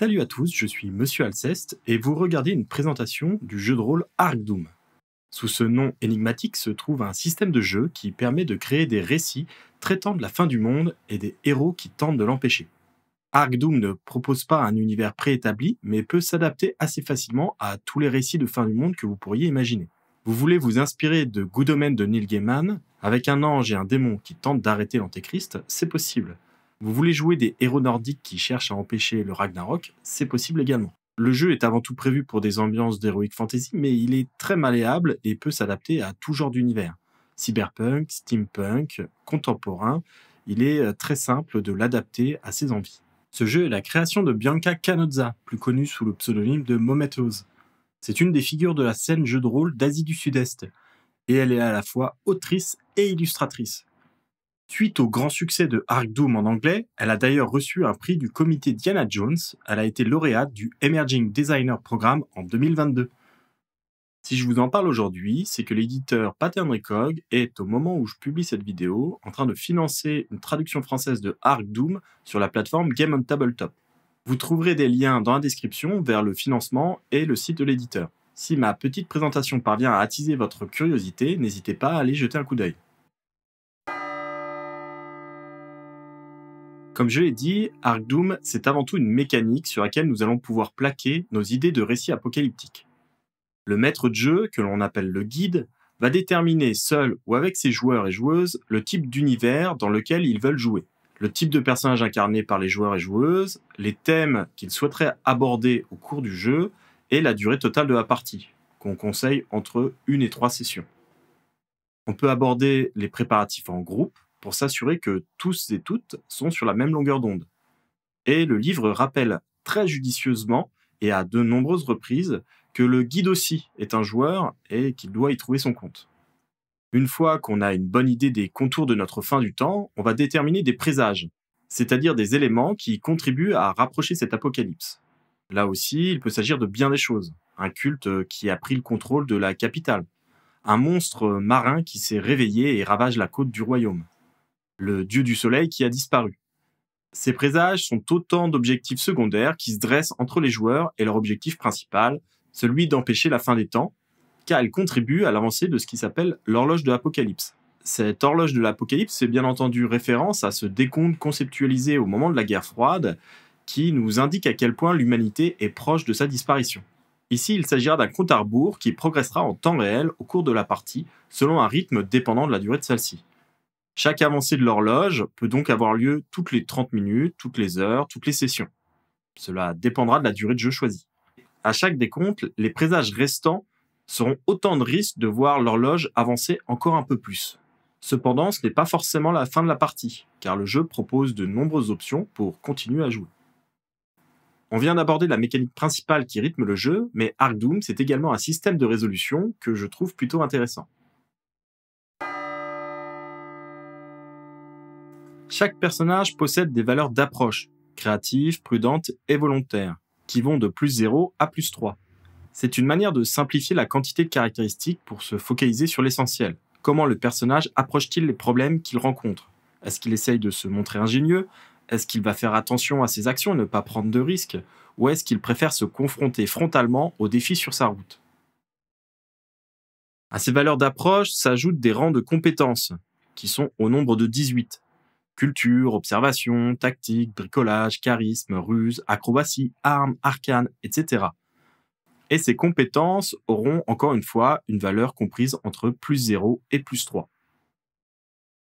Salut à tous, je suis Monsieur Alceste et vous regardez une présentation du jeu de rôle Ark Doom. Sous ce nom énigmatique se trouve un système de jeu qui permet de créer des récits traitant de la fin du monde et des héros qui tentent de l'empêcher. Ark Doom ne propose pas un univers préétabli, mais peut s'adapter assez facilement à tous les récits de fin du monde que vous pourriez imaginer. Vous voulez vous inspirer de Good de Neil Gaiman, avec un ange et un démon qui tentent d'arrêter l'Antéchrist, c'est possible. Vous voulez jouer des héros nordiques qui cherchent à empêcher le Ragnarok, c'est possible également. Le jeu est avant tout prévu pour des ambiances d'heroic fantasy, mais il est très malléable et peut s'adapter à tout genre d'univers. Cyberpunk, steampunk, contemporain, il est euh, très simple de l'adapter à ses envies. Ce jeu est la création de Bianca Canozza, plus connue sous le pseudonyme de Mometos. C'est une des figures de la scène jeu de rôle d'Asie du Sud-Est, et elle est à la fois autrice et illustratrice. Suite au grand succès de Ark Doom en anglais, elle a d'ailleurs reçu un prix du comité Diana Jones. Elle a été lauréate du Emerging Designer Programme en 2022. Si je vous en parle aujourd'hui, c'est que l'éditeur Pattern Recog est, au moment où je publie cette vidéo, en train de financer une traduction française de Ark Doom sur la plateforme Game on Tabletop. Vous trouverez des liens dans la description vers le financement et le site de l'éditeur. Si ma petite présentation parvient à attiser votre curiosité, n'hésitez pas à aller jeter un coup d'œil. Comme je l'ai dit, Ark Doom, c'est avant tout une mécanique sur laquelle nous allons pouvoir plaquer nos idées de récits apocalyptiques. Le maître de jeu, que l'on appelle le guide, va déterminer seul ou avec ses joueurs et joueuses le type d'univers dans lequel ils veulent jouer, le type de personnage incarné par les joueurs et joueuses, les thèmes qu'ils souhaiteraient aborder au cours du jeu et la durée totale de la partie, qu'on conseille entre une et trois sessions. On peut aborder les préparatifs en groupe, pour s'assurer que tous et toutes sont sur la même longueur d'onde. Et le livre rappelle très judicieusement et à de nombreuses reprises que le guide aussi est un joueur et qu'il doit y trouver son compte. Une fois qu'on a une bonne idée des contours de notre fin du temps, on va déterminer des présages, c'est-à-dire des éléments qui contribuent à rapprocher cet apocalypse. Là aussi, il peut s'agir de bien des choses. Un culte qui a pris le contrôle de la capitale. Un monstre marin qui s'est réveillé et ravage la côte du royaume le dieu du soleil qui a disparu. Ces présages sont autant d'objectifs secondaires qui se dressent entre les joueurs et leur objectif principal, celui d'empêcher la fin des temps, car elle contribuent à l'avancée de ce qui s'appelle l'horloge de l'Apocalypse. Cette horloge de l'Apocalypse fait bien entendu référence à ce décompte conceptualisé au moment de la guerre froide, qui nous indique à quel point l'humanité est proche de sa disparition. Ici, il s'agira d'un compte à rebours qui progressera en temps réel au cours de la partie, selon un rythme dépendant de la durée de celle-ci. Chaque avancée de l'horloge peut donc avoir lieu toutes les 30 minutes, toutes les heures, toutes les sessions. Cela dépendra de la durée de jeu choisie. À chaque décompte, les présages restants seront autant de risques de voir l'horloge avancer encore un peu plus. Cependant, ce n'est pas forcément la fin de la partie, car le jeu propose de nombreuses options pour continuer à jouer. On vient d'aborder la mécanique principale qui rythme le jeu, mais Ark Doom, c'est également un système de résolution que je trouve plutôt intéressant. Chaque personnage possède des valeurs d'approche, créatives, prudentes et volontaires, qui vont de plus 0 à plus 3. C'est une manière de simplifier la quantité de caractéristiques pour se focaliser sur l'essentiel. Comment le personnage approche-t-il les problèmes qu'il rencontre Est-ce qu'il essaye de se montrer ingénieux Est-ce qu'il va faire attention à ses actions et ne pas prendre de risques Ou est-ce qu'il préfère se confronter frontalement aux défis sur sa route À ces valeurs d'approche s'ajoutent des rangs de compétences, qui sont au nombre de 18, Culture, observation, tactique, bricolage, charisme, ruse, acrobatie, armes, arcane, etc. Et ces compétences auront encore une fois une valeur comprise entre plus 0 et plus 3.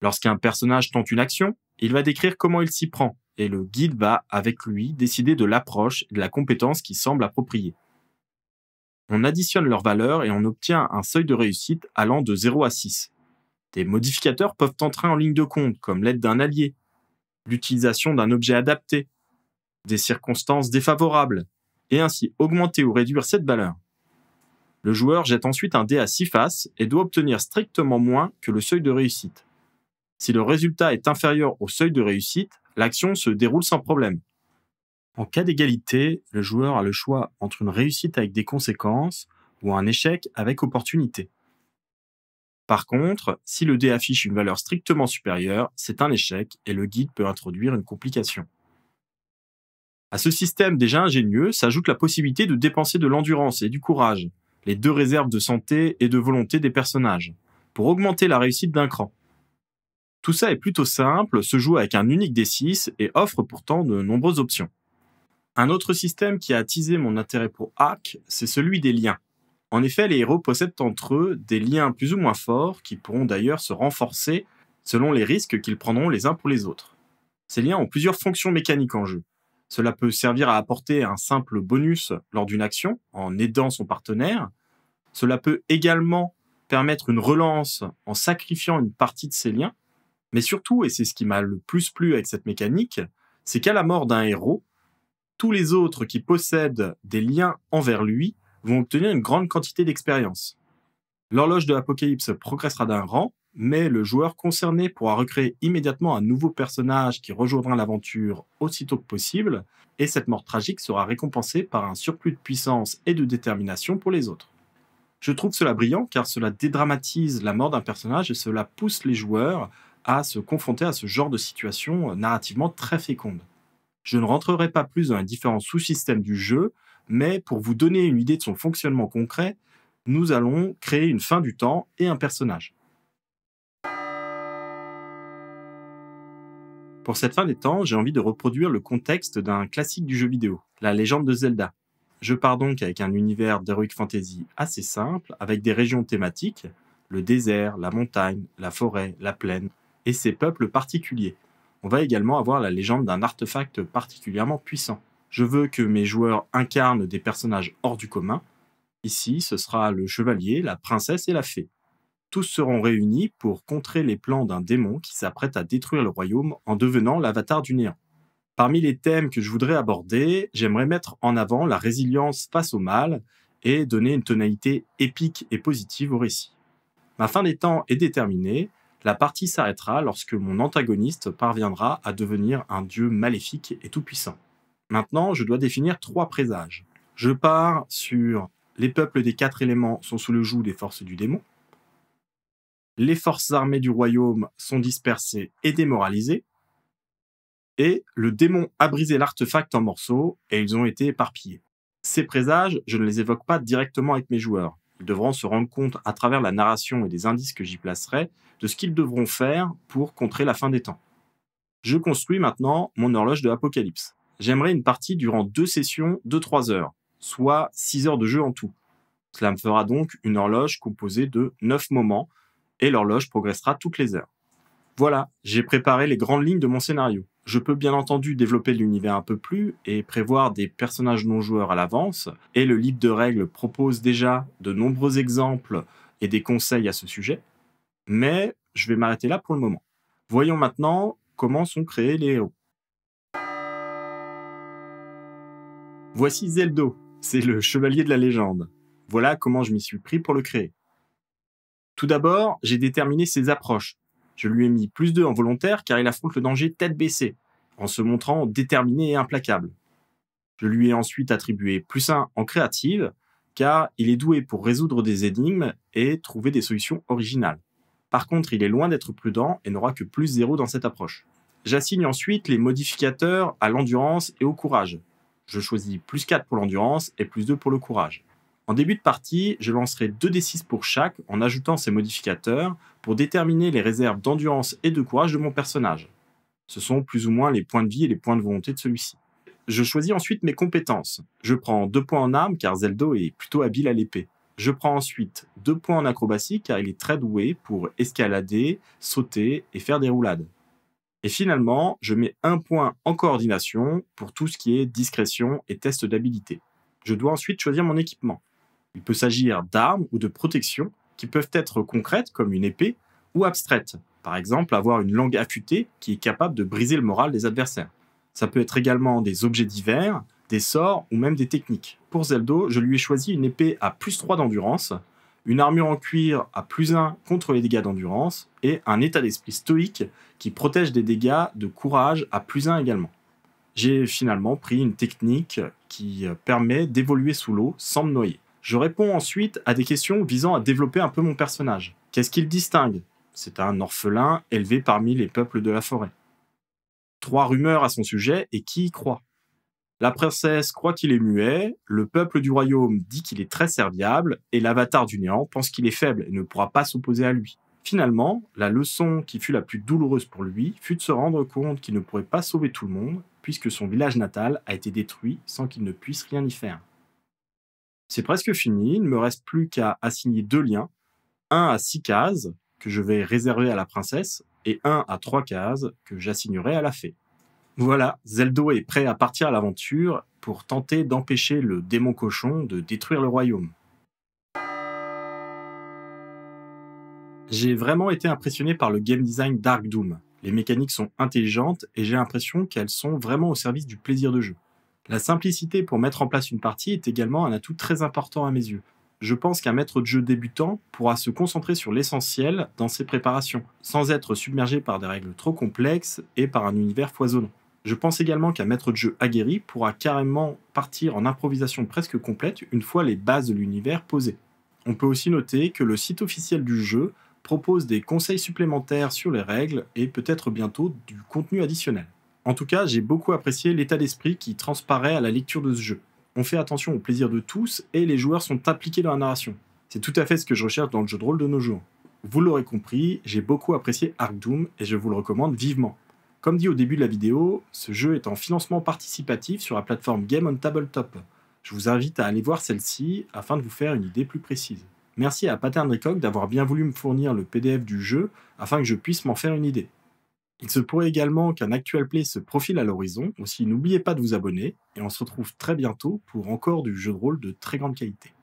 Lorsqu'un personnage tente une action, il va décrire comment il s'y prend, et le guide va, avec lui, décider de l'approche et de la compétence qui semble appropriée. On additionne leurs valeurs et on obtient un seuil de réussite allant de 0 à 6, des modificateurs peuvent entrer en ligne de compte, comme l'aide d'un allié, l'utilisation d'un objet adapté, des circonstances défavorables, et ainsi augmenter ou réduire cette valeur. Le joueur jette ensuite un dé à 6 faces et doit obtenir strictement moins que le seuil de réussite. Si le résultat est inférieur au seuil de réussite, l'action se déroule sans problème. En cas d'égalité, le joueur a le choix entre une réussite avec des conséquences ou un échec avec opportunité. Par contre, si le dé affiche une valeur strictement supérieure, c'est un échec et le guide peut introduire une complication. À ce système déjà ingénieux s'ajoute la possibilité de dépenser de l'endurance et du courage, les deux réserves de santé et de volonté des personnages, pour augmenter la réussite d'un cran. Tout ça est plutôt simple, se joue avec un unique D6 et offre pourtant de nombreuses options. Un autre système qui a attisé mon intérêt pour Hack, c'est celui des liens. En effet, les héros possèdent entre eux des liens plus ou moins forts qui pourront d'ailleurs se renforcer selon les risques qu'ils prendront les uns pour les autres. Ces liens ont plusieurs fonctions mécaniques en jeu. Cela peut servir à apporter un simple bonus lors d'une action en aidant son partenaire. Cela peut également permettre une relance en sacrifiant une partie de ses liens. Mais surtout, et c'est ce qui m'a le plus plu avec cette mécanique, c'est qu'à la mort d'un héros, tous les autres qui possèdent des liens envers lui vont obtenir une grande quantité d'expérience. L'horloge de l'Apocalypse progressera d'un rang, mais le joueur concerné pourra recréer immédiatement un nouveau personnage qui rejoindra l'aventure aussitôt que possible, et cette mort tragique sera récompensée par un surplus de puissance et de détermination pour les autres. Je trouve cela brillant car cela dédramatise la mort d'un personnage et cela pousse les joueurs à se confronter à ce genre de situation narrativement très féconde. Je ne rentrerai pas plus dans les différents sous-systèmes du jeu, mais pour vous donner une idée de son fonctionnement concret, nous allons créer une fin du temps et un personnage. Pour cette fin des temps, j'ai envie de reproduire le contexte d'un classique du jeu vidéo, la légende de Zelda. Je pars donc avec un univers d'heroic fantasy assez simple, avec des régions thématiques, le désert, la montagne, la forêt, la plaine, et ses peuples particuliers. On va également avoir la légende d'un artefact particulièrement puissant. Je veux que mes joueurs incarnent des personnages hors du commun. Ici, ce sera le chevalier, la princesse et la fée. Tous seront réunis pour contrer les plans d'un démon qui s'apprête à détruire le royaume en devenant l'avatar du néant. Parmi les thèmes que je voudrais aborder, j'aimerais mettre en avant la résilience face au mal et donner une tonalité épique et positive au récit. Ma fin des temps est déterminée, la partie s'arrêtera lorsque mon antagoniste parviendra à devenir un dieu maléfique et tout-puissant. Maintenant, je dois définir trois présages. Je pars sur les peuples des quatre éléments sont sous le joug des forces du démon. Les forces armées du royaume sont dispersées et démoralisées. Et le démon a brisé l'artefact en morceaux et ils ont été éparpillés. Ces présages, je ne les évoque pas directement avec mes joueurs. Ils devront se rendre compte à travers la narration et des indices que j'y placerai de ce qu'ils devront faire pour contrer la fin des temps. Je construis maintenant mon horloge de l'Apocalypse j'aimerais une partie durant deux sessions de trois heures, soit 6 heures de jeu en tout. Cela me fera donc une horloge composée de neuf moments, et l'horloge progressera toutes les heures. Voilà, j'ai préparé les grandes lignes de mon scénario. Je peux bien entendu développer l'univers un peu plus et prévoir des personnages non joueurs à l'avance, et le livre de règles propose déjà de nombreux exemples et des conseils à ce sujet, mais je vais m'arrêter là pour le moment. Voyons maintenant comment sont créés les héros. Voici Zeldo, c'est le chevalier de la légende. Voilà comment je m'y suis pris pour le créer. Tout d'abord, j'ai déterminé ses approches. Je lui ai mis plus 2 en volontaire car il affronte le danger tête baissée, en se montrant déterminé et implacable. Je lui ai ensuite attribué plus 1 en créative, car il est doué pour résoudre des énigmes et trouver des solutions originales. Par contre, il est loin d'être prudent et n'aura que plus 0 dans cette approche. J'assigne ensuite les modificateurs à l'endurance et au courage, je choisis plus 4 pour l'endurance et plus 2 pour le courage. En début de partie, je lancerai 2d6 pour chaque en ajoutant ces modificateurs pour déterminer les réserves d'endurance et de courage de mon personnage. Ce sont plus ou moins les points de vie et les points de volonté de celui-ci. Je choisis ensuite mes compétences. Je prends 2 points en armes car Zeldo est plutôt habile à l'épée. Je prends ensuite 2 points en acrobatie car il est très doué pour escalader, sauter et faire des roulades. Et finalement, je mets un point en coordination pour tout ce qui est discrétion et test d'habilité. Je dois ensuite choisir mon équipement. Il peut s'agir d'armes ou de protections qui peuvent être concrètes comme une épée ou abstraites. Par exemple, avoir une langue affûtée qui est capable de briser le moral des adversaires. Ça peut être également des objets divers, des sorts ou même des techniques. Pour Zeldo, je lui ai choisi une épée à plus 3 d'endurance une armure en cuir à plus 1 contre les dégâts d'endurance et un état d'esprit stoïque qui protège des dégâts de courage à plus 1 également. J'ai finalement pris une technique qui euh, permet d'évoluer sous l'eau sans me noyer. Je réponds ensuite à des questions visant à développer un peu mon personnage. Qu'est-ce qu'il distingue C'est un orphelin élevé parmi les peuples de la forêt. Trois rumeurs à son sujet et qui y croit la princesse croit qu'il est muet, le peuple du royaume dit qu'il est très serviable, et l'avatar du néant pense qu'il est faible et ne pourra pas s'opposer à lui. Finalement, la leçon qui fut la plus douloureuse pour lui fut de se rendre compte qu'il ne pourrait pas sauver tout le monde, puisque son village natal a été détruit sans qu'il ne puisse rien y faire. C'est presque fini, il ne me reste plus qu'à assigner deux liens, un à six cases, que je vais réserver à la princesse, et un à trois cases, que j'assignerai à la fée. Voilà, Zeldo est prêt à partir à l'aventure pour tenter d'empêcher le démon cochon de détruire le royaume. J'ai vraiment été impressionné par le game design Dark Doom. Les mécaniques sont intelligentes et j'ai l'impression qu'elles sont vraiment au service du plaisir de jeu. La simplicité pour mettre en place une partie est également un atout très important à mes yeux. Je pense qu'un maître de jeu débutant pourra se concentrer sur l'essentiel dans ses préparations, sans être submergé par des règles trop complexes et par un univers foisonnant. Je pense également qu'un maître de jeu aguerri pourra carrément partir en improvisation presque complète une fois les bases de l'univers posées. On peut aussi noter que le site officiel du jeu propose des conseils supplémentaires sur les règles et peut-être bientôt du contenu additionnel. En tout cas, j'ai beaucoup apprécié l'état d'esprit qui transparaît à la lecture de ce jeu. On fait attention au plaisir de tous et les joueurs sont appliqués dans la narration. C'est tout à fait ce que je recherche dans le jeu de rôle de nos jours. Vous l'aurez compris, j'ai beaucoup apprécié Ark Doom et je vous le recommande vivement. Comme dit au début de la vidéo, ce jeu est en financement participatif sur la plateforme Game on Tabletop. Je vous invite à aller voir celle-ci afin de vous faire une idée plus précise. Merci à Pattern d'avoir bien voulu me fournir le PDF du jeu afin que je puisse m'en faire une idée. Il se pourrait également qu'un actual play se profile à l'horizon, aussi n'oubliez pas de vous abonner, et on se retrouve très bientôt pour encore du jeu de rôle de très grande qualité.